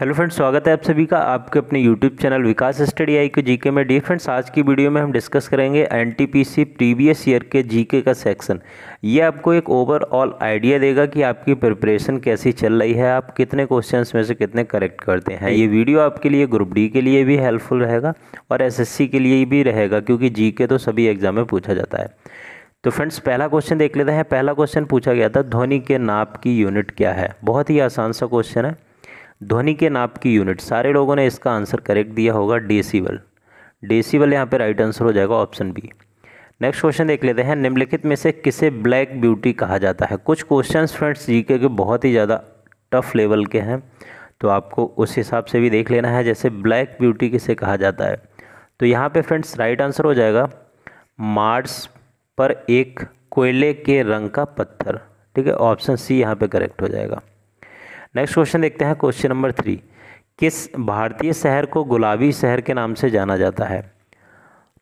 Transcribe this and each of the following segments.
hello friends स्वागत है आप सभी का आपके अपने यूट्यूब चैनल विकास स्टडी आई के जीके में डी फ्रेंड्स आज की वीडियो में हम डिस्कस करेंगे एनटीपीसी प्रीवियस ईयर के जीके का सेक्शन ये आपको एक ओवरऑल आइडिया देगा कि आपकी प्रिपरेशन कैसी चल रही है आप कितने क्वेश्चंस में से कितने करेक्ट करते हैं ये वीडियो आपके लिए ग्रुप डी के लिए भी हेल्पफुल रहेगा और एस के लिए भी रहेगा क्योंकि जी तो सभी एग्जाम में पूछा जाता है तो फ्रेंड्स पहला क्वेश्चन देख लेते हैं पहला क्वेश्चन पूछा गया था ध्वनि के नाप की यूनिट क्या है बहुत ही आसान सा क्वेश्चन है ध्वनि के नाप की यूनिट सारे लोगों ने इसका आंसर करेक्ट दिया होगा डेसीवल डेसीवल यहाँ पर राइट आंसर हो जाएगा ऑप्शन बी नेक्स्ट क्वेश्चन देख लेते हैं निम्नलिखित में से किसे ब्लैक ब्यूटी कहा जाता है कुछ क्वेश्चंस फ्रेंड्स जीके के बहुत ही ज़्यादा टफ लेवल के हैं तो आपको उस हिसाब से भी देख लेना है जैसे ब्लैक ब्यूटी किसे कहा जाता है तो यहाँ पे फ्रेंड्स राइट आंसर हो जाएगा मार्स पर एक कोयले के रंग का पत्थर ठीक है ऑप्शन सी यहाँ पर करेक्ट हो जाएगा नेक्स्ट क्वेश्चन देखते हैं क्वेश्चन नंबर थ्री किस भारतीय शहर को गुलाबी शहर के नाम से जाना जाता है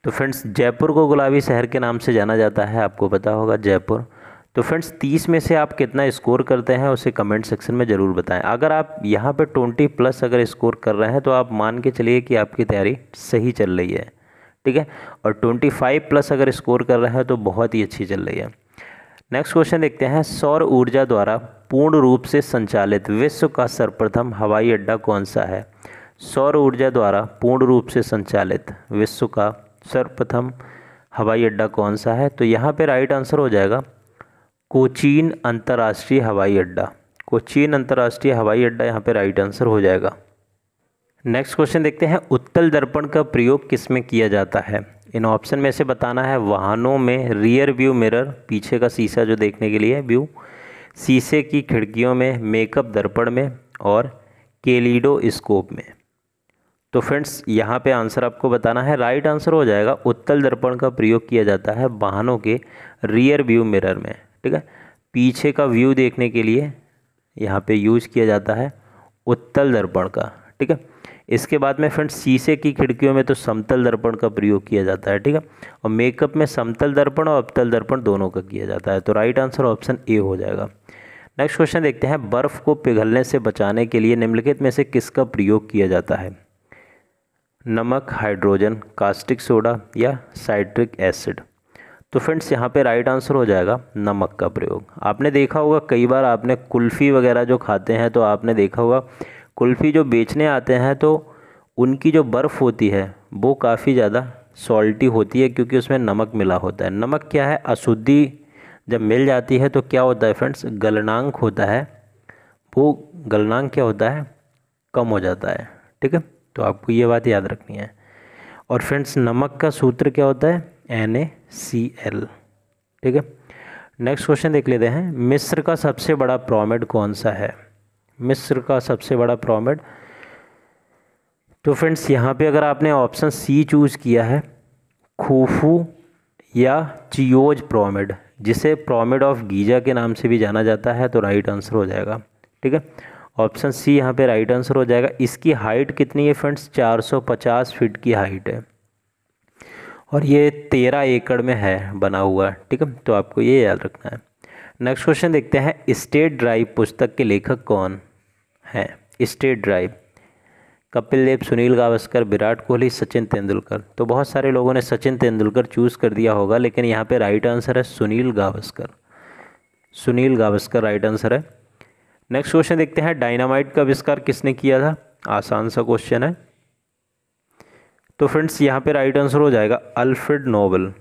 तो फ्रेंड्स जयपुर को गुलाबी शहर के नाम से जाना जाता है आपको पता होगा जयपुर तो फ्रेंड्स तीस में से आप कितना स्कोर करते हैं उसे कमेंट सेक्शन में ज़रूर बताएं अगर आप यहाँ पर ट्वेंटी प्लस अगर स्कोर कर रहे हैं तो आप मान के चलिए कि आपकी तैयारी सही चल रही है ठीक है और ट्वेंटी फाइव प्लस अगर स्कोर कर रहे हैं तो बहुत ही अच्छी चल रही है नेक्स्ट क्वेश्चन देखते हैं सौर ऊर्जा द्वारा पूर्ण रूप से संचालित विश्व का सर्वप्रथम हवाई अड्डा कौन सा है सौर ऊर्जा द्वारा पूर्ण रूप से संचालित विश्व का सर्वप्रथम हवाई अड्डा कौन सा है तो यहाँ पे राइट आंसर हो जाएगा कोचीन अंतर्राष्ट्रीय हवाई अड्डा कोचीन अंतर्राष्ट्रीय हवाई अड्डा यहाँ पे राइट आंसर हो जाएगा नेक्स्ट क्वेश्चन देखते हैं उत्तल दर्पण का प्रयोग किस में किया जाता है इन ऑप्शन में से बताना है वाहनों में रियर व्यू मिरर पीछे का शीशा जो देखने के लिए व्यू शीशे की खिड़कियों में मेकअप दर्पण में और केलीडो स्कोप में तो फ्रेंड्स यहाँ पे आंसर आपको बताना है राइट आंसर हो जाएगा उत्तल दर्पण का प्रयोग किया जाता है वाहनों के रियर व्यू मिरर में ठीक है पीछे का व्यू देखने के लिए यहाँ पे यूज किया जाता है उत्तल दर्पण का ठीक है इसके बाद में फ्रेंड्स शीशे की खिड़कियों में तो समतल दर्पण का प्रयोग किया जाता है ठीक है और मेकअप में समतल दर्पण और अवतल दर्पण दोनों का किया जाता है तो राइट आंसर ऑप्शन ए हो जाएगा नेक्स्ट क्वेश्चन देखते हैं बर्फ़ को पिघलने से बचाने के लिए निम्नलिखित में से किसका प्रयोग किया जाता है नमक हाइड्रोजन कास्टिक सोडा या साइट्रिक एसिड तो फ्रेंड्स यहाँ पे राइट आंसर हो जाएगा नमक का प्रयोग आपने देखा होगा कई बार आपने कुल्फ़ी वगैरह जो खाते हैं तो आपने देखा होगा कुल्फ़ी जो बेचने आते हैं तो उनकी जो बर्फ़ होती है वो काफ़ी ज़्यादा सॉल्टी होती है क्योंकि उसमें नमक मिला होता है नमक क्या है अशुद्धि जब मिल जाती है तो क्या होता है फ्रेंड्स गलनांक होता है वो गलनांक क्या होता है कम हो जाता है ठीक है तो आपको ये बात याद रखनी है और फ्रेंड्स नमक का सूत्र क्या होता है एन ए सी एल ठीक है नेक्स्ट क्वेश्चन देख लेते हैं मिस्र का सबसे बड़ा प्रोमेड कौन सा है मिस्र का सबसे बड़ा प्रोमेड तो फ्रेंड्स यहाँ पे अगर आपने ऑप्शन सी चूज़ किया है खूफू या चियोज प्रोमिड जिसे प्रोमिड ऑफ गीजा के नाम से भी जाना जाता है तो राइट आंसर हो जाएगा ठीक है ऑप्शन सी यहाँ पे राइट आंसर हो जाएगा इसकी हाइट कितनी है फ्रेंड्स 450 फीट की हाइट है और ये तेरह एकड़ में है बना हुआ ठीक है तो आपको ये याद रखना है नेक्स्ट क्वेश्चन देखते हैं स्टेट ड्राइव पुस्तक के लेखक कौन हैं स्टेट ड्राइव कपिल देव सुनील गावस्कर विराट कोहली सचिन तेंदुलकर तो बहुत सारे लोगों ने सचिन तेंदुलकर चूज़ कर दिया होगा लेकिन यहाँ पे राइट आंसर है सुनील गावस्कर सुनील गावस्कर राइट आंसर है नेक्स्ट क्वेश्चन देखते हैं डायनामाइट का आविष्कार किसने किया था आसान सा क्वेश्चन है तो फ्रेंड्स यहाँ पर राइट आंसर हो जाएगा अल्फ्रेड नोबल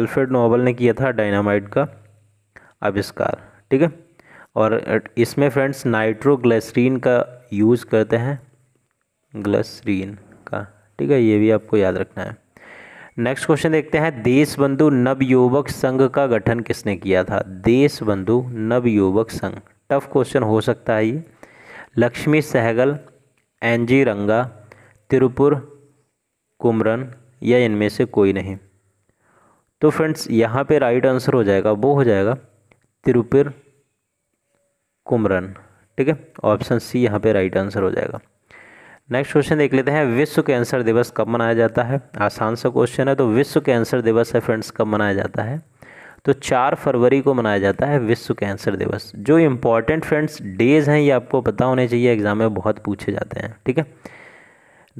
अल्फ्रेड नोबल ने किया था डायनामाइट का आविष्कार ठीक है और इसमें फ्रेंड्स नाइट्रोग्लेसरीन का यूज़ करते हैं ग्लेसरीन का ठीक है ये भी आपको याद रखना है नेक्स्ट क्वेश्चन देखते हैं देश बंधु नवयुवक संघ का गठन किसने किया था देश बंधु नवयुवक संघ टफ क्वेश्चन हो सकता है ये लक्ष्मी सहगल एन जी रंगा तिरुपुर कुमरन या इनमें से कोई नहीं तो फ्रेंड्स यहाँ पे राइट आंसर हो जाएगा वो हो जाएगा तिरुपिर कुमरन ठीक है ऑप्शन सी यहाँ पे राइट आंसर हो जाएगा नेक्स्ट क्वेश्चन देख लेते हैं विश्व कैंसर दिवस कब मनाया जाता है आसान सा क्वेश्चन है तो विश्व कैंसर दिवस है फ्रेंड्स कब मनाया जाता है तो चार फरवरी को मनाया जाता है विश्व कैंसर दिवस जो इम्पॉर्टेंट फ्रेंड्स डेज हैं ये आपको पता होने चाहिए एग्जाम में बहुत पूछे जाते हैं ठीक है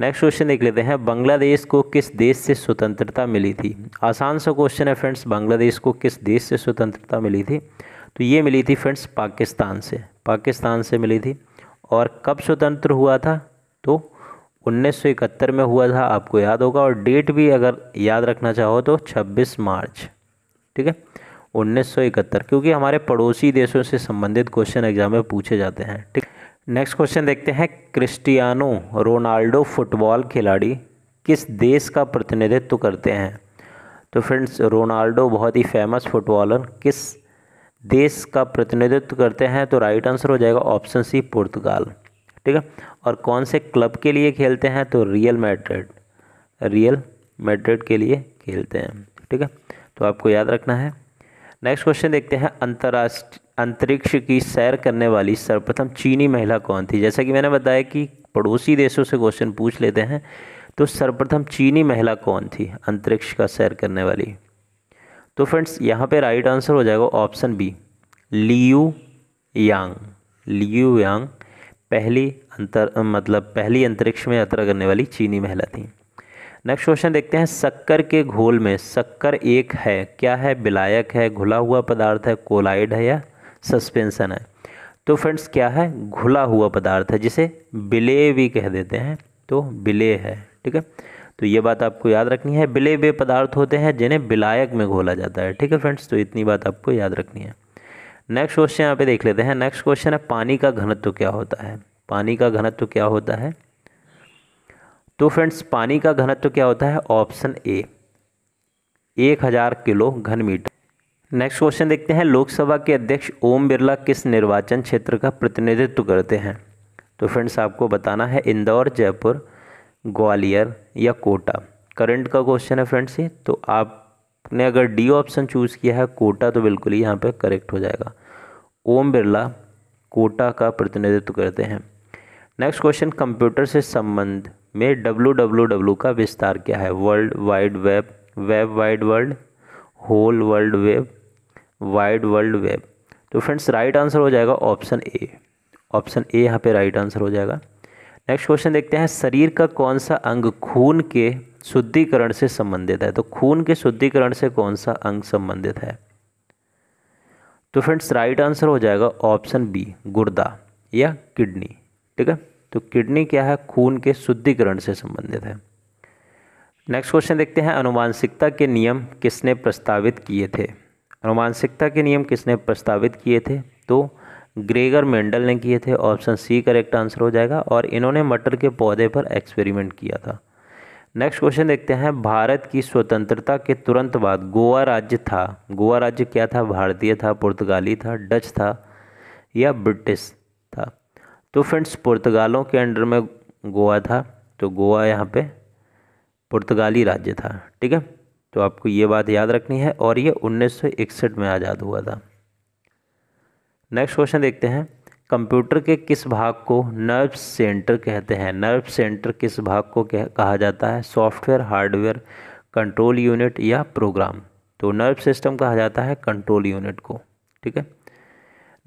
नेक्स्ट क्वेश्चन देख लेते हैं बांग्लादेश को किस देश से स्वतंत्रता मिली थी आसान सा क्वेश्चन है फ्रेंड्स बांग्लादेश को किस देश से स्वतंत्रता मिली थी तो ये मिली थी फ्रेंड्स पाकिस्तान से पाकिस्तान से मिली थी और कब स्वतंत्र हुआ था तो 1971 में हुआ था आपको याद होगा और डेट भी अगर याद रखना चाहो तो 26 मार्च ठीक है 1971 क्योंकि हमारे पड़ोसी देशों से संबंधित क्वेश्चन एग्जाम में पूछे जाते हैं ठीक नेक्स्ट क्वेश्चन देखते हैं क्रिस्टियानो रोनाल्डो फुटबॉल खिलाड़ी किस देश का प्रतिनिधित्व करते हैं तो फ्रेंड्स रोनाल्डो बहुत ही फेमस फुटबॉलर किस देश का प्रतिनिधित्व करते हैं तो राइट आंसर हो जाएगा ऑप्शन सी पुर्तगाल ठीक है और कौन से क्लब के लिए खेलते हैं तो रियल मैड्रिड रियल मैड्रिड के लिए खेलते हैं ठीक है तो आपको याद रखना है नेक्स्ट क्वेश्चन देखते हैं अंतर्राष्ट्रीय अंतरिक्ष की सैर करने वाली सर्वप्रथम चीनी महिला कौन थी जैसा कि मैंने बताया कि पड़ोसी देशों से क्वेश्चन पूछ लेते हैं तो सर्वप्रथम चीनी महिला कौन थी अंतरिक्ष का सैर करने वाली तो फ्रेंड्स यहाँ पे राइट आंसर हो जाएगा option B Liu Yang Liu Yang पहली अंतर मतलब पहली अंतरिक्ष में यात्रा करने वाली चीनी महिला थी नेक्स्ट क्वेश्चन देखते हैं शक्कर के घोल में शक्कर एक है क्या है विलायक है घुला हुआ पदार्थ है कोलाइड है या सस्पेंसन है तो फ्रेंड्स क्या है घुला हुआ पदार्थ है जिसे बिले भी कह देते हैं तो बिले है ठीक है तो ये बात आपको याद रखनी है बिले वे पदार्थ होते हैं जिन्हें बिलायक में घोला जाता है ठीक है फ्रेंड्स तो इतनी बात आपको याद रखनी है नेक्स्ट क्वेश्चन यहाँ पे देख लेते हैं नेक्स्ट क्वेश्चन है पानी का घनत्व क्या होता है पानी का घनत्व क्या होता है तो फ्रेंड्स पानी का घनत्व क्या होता है ऑप्शन ए एक हज़ार किलो घन मीटर नेक्स्ट क्वेश्चन देखते हैं लोकसभा के अध्यक्ष ओम बिरला किस निर्वाचन क्षेत्र का प्रतिनिधित्व करते हैं तो फ्रेंड्स आपको बताना है इंदौर जयपुर ग्वालियर या कोटा करंट का क्वेश्चन है फ्रेंड्स ये तो आपने अगर डी ऑप्शन चूज़ किया है कोटा तो बिल्कुल ही यहाँ पर करेक्ट हो जाएगा ओम बिरला कोटा का प्रतिनिधित्व करते हैं नेक्स्ट क्वेश्चन कंप्यूटर से संबंध में डब्लू डब्लू का विस्तार क्या है world wide web web wide world whole world web wide world web तो फ्रेंड्स राइट आंसर हो जाएगा ऑप्शन ए ऑप्शन ए यहाँ पे राइट आंसर हो जाएगा नेक्स्ट क्वेश्चन देखते हैं शरीर का कौन सा अंग खून के शुद्धिकरण से संबंधित है तो खून के शुद्धिकरण से कौन सा अंग संबंधित है तो फ्रेंड्स राइट आंसर हो जाएगा ऑप्शन बी गुर्दा या किडनी ठीक है तो किडनी क्या है खून के शुद्धिकरण से संबंधित है नेक्स्ट क्वेश्चन देखते हैं अनुमानसिकता के नियम किसने प्रस्तावित किए थे अनुमानसिकता के नियम किसने प्रस्तावित किए थे तो ग्रेगर मेंडल ने किए थे ऑप्शन सी करेक्ट आंसर हो जाएगा और इन्होंने मटर के पौधे पर एक्सपेरिमेंट किया था नेक्स्ट क्वेश्चन देखते हैं भारत की स्वतंत्रता के तुरंत बाद गोवा राज्य था गोवा राज्य क्या था भारतीय था पुर्तगाली था डच था या ब्रिटिश था तो फ्रेंड्स पुर्तगालों के अंडर में गोवा था तो गोवा यहाँ पे पुर्तगाली राज्य था ठीक है तो आपको ये बात याद रखनी है और ये 1961 में आज़ाद हुआ था नेक्स्ट क्वेश्चन देखते हैं कंप्यूटर के किस भाग को नर्व सेंटर कहते हैं नर्व सेंटर किस भाग को कह, कहा जाता है सॉफ्टवेयर हार्डवेयर कंट्रोल यूनिट या प्रोग्राम तो नर्व सिस्टम कहा जाता है कंट्रोल यूनिट को ठीक है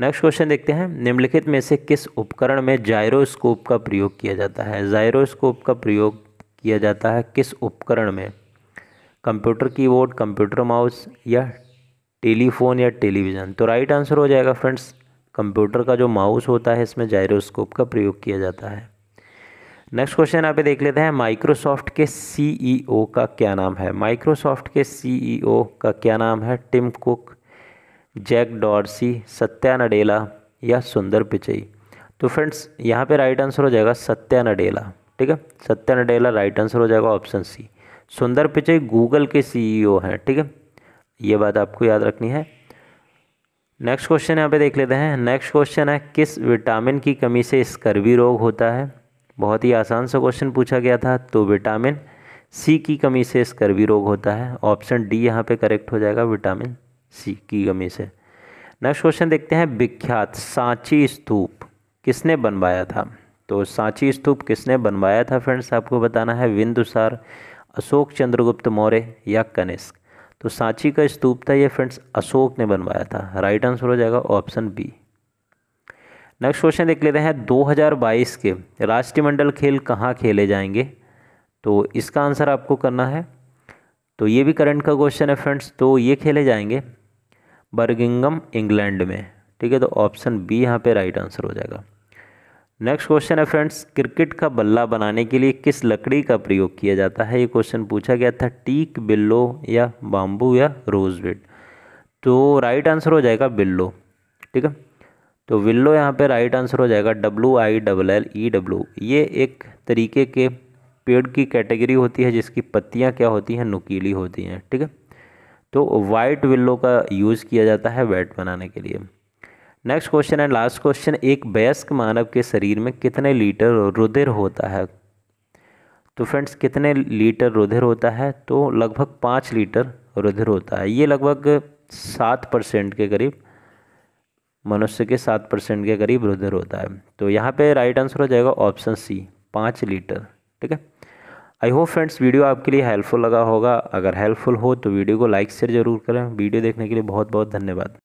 नेक्स्ट क्वेश्चन देखते हैं निम्नलिखित में से किस उपकरण में जायरोस्कोप का प्रयोग किया जाता है जायरोस्कोप का प्रयोग किया जाता है किस उपकरण में कंप्यूटर कीबोर्ड कंप्यूटर माउस या टेलीफोन या टेलीविज़न तो राइट आंसर हो जाएगा फ्रेंड्स कंप्यूटर का जो माउस होता है इसमें जायरोस्कोप का प्रयोग किया जाता है नेक्स्ट क्वेश्चन आप देख लेते हैं माइक्रोसॉफ्ट के सीईओ e का क्या नाम है माइक्रोसॉफ्ट के सीईओ e का क्या नाम है Tim Cook Jack Dorsey Satya Nadella या सुंदर पिचई तो फ्रेंड्स यहाँ पे राइट आंसर हो जाएगा सत्या नडेला ठीक है सत्या नडेला राइट आंसर हो जाएगा option C Sundar Pichai Google के सीईओ e हैं ठीक है ये बात आपको याद रखनी है नेक्स्ट क्वेश्चन यहाँ पे देख लेते हैं नेक्स्ट क्वेश्चन है किस विटामिन की कमी से स्कर्वी रोग होता है बहुत ही आसान सा क्वेश्चन पूछा गया था तो विटामिन सी की कमी से स्कर्वी रोग होता है ऑप्शन डी यहाँ पे करेक्ट हो जाएगा विटामिन सी की कमी से नेक्स्ट क्वेश्चन देखते हैं विख्यात सांची स्तूप किसने बनवाया था तो सांची स्तूप किसने बनवाया था फ्रेंड्स आपको बताना है बिंदुसार अशोक चंद्रगुप्त मौर्य या कनिष्क तो सांची का स्तूप था ये फ्रेंड्स अशोक ने बनवाया था राइट आंसर हो जाएगा ऑप्शन बी नेक्स्ट क्वेश्चन देख लेते हैं 2022 के राष्ट्रमंडल खेल कहाँ खेले जाएंगे तो इसका आंसर आपको करना है तो ये भी करंट का क्वेश्चन है फ्रेंड्स तो ये खेले जाएंगे बर्गिंगम इंग्लैंड में ठीक है तो ऑप्शन बी यहाँ पे राइट आंसर हो जाएगा नेक्स्ट क्वेश्चन है फ्रेंड्स क्रिकेट का बल्ला बनाने के लिए किस लकड़ी का प्रयोग किया जाता है ये क्वेश्चन पूछा गया था टीक बिल्लो या बाम्बू या रोजवेड तो राइट आंसर हो जाएगा बिल्लो ठीक है तो बिल्लो यहाँ पे राइट आंसर हो जाएगा W I double L E W ये एक तरीके के पेड़ की कैटेगरी होती है जिसकी पत्तियाँ क्या होती हैं नुकीली होती हैं ठीक है तो वाइट विल्लो का यूज़ किया जाता है बैट बनाने के लिए नेक्स्ट क्वेश्चन है लास्ट क्वेश्चन एक वयस्क मानव के शरीर में कितने लीटर रुधिर होता है तो फ्रेंड्स कितने लीटर रुधिर होता है तो लगभग पाँच लीटर रुधिर होता है ये लगभग सात परसेंट के करीब मनुष्य के सात परसेंट के करीब रुधिर होता है तो यहाँ पे राइट आंसर हो जाएगा ऑप्शन सी पाँच लीटर ठीक है आई होप फ्रेंड्स वीडियो आपके लिए हेल्पफुल लगा होगा अगर हेल्पफुल हो तो वीडियो को लाइक शेयर जरूर करें वीडियो देखने के लिए बहुत बहुत धन्यवाद